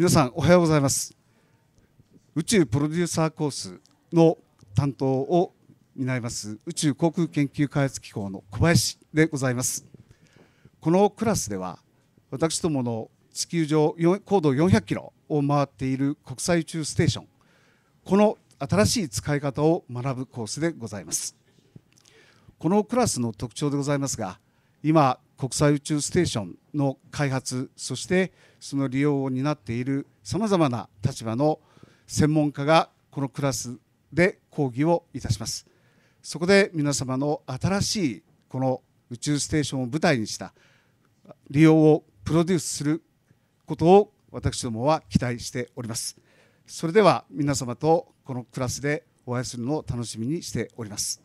皆さんおはようございます宇宙プロデューサーコースの担当を担います宇宙航空研究開発機構の小林でございますこのクラスでは私どもの地球上高度400キロを回っている国際宇宙ステーションこの新しい使い方を学ぶコースでございますこのクラスの特徴でございますが今国際宇宙ステーションの開発そしてその利用を担っているさまざまな立場の専門家がこのクラスで講義をいたしますそこで皆様の新しいこの宇宙ステーションを舞台にした利用をプロデュースすることを私どもは期待しておりますそれでは皆様とこのクラスでお会いするのを楽しみにしております